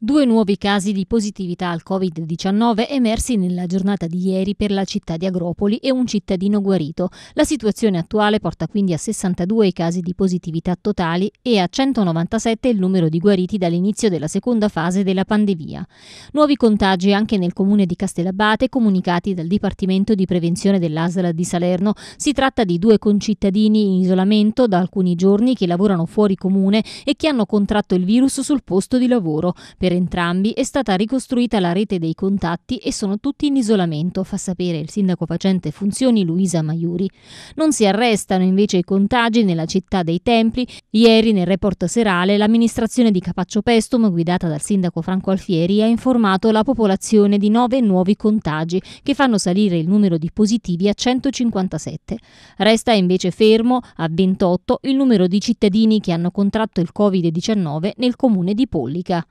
Due nuovi casi di positività al Covid-19 emersi nella giornata di ieri per la città di Agropoli e un cittadino guarito. La situazione attuale porta quindi a 62 i casi di positività totali e a 197 il numero di guariti dall'inizio della seconda fase della pandemia. Nuovi contagi anche nel comune di Castellabate comunicati dal Dipartimento di Prevenzione dell'ASL di Salerno. Si tratta di due concittadini in isolamento da alcuni giorni che lavorano fuori comune e che hanno contratto il virus sul posto di lavoro. Per per entrambi è stata ricostruita la rete dei contatti e sono tutti in isolamento, fa sapere il sindaco facente funzioni Luisa Maiuri. Non si arrestano invece i contagi nella città dei Templi. Ieri nel report serale l'amministrazione di Capaccio Pestum, guidata dal sindaco Franco Alfieri, ha informato la popolazione di nove nuovi contagi che fanno salire il numero di positivi a 157. Resta invece fermo a 28 il numero di cittadini che hanno contratto il Covid-19 nel comune di Pollica.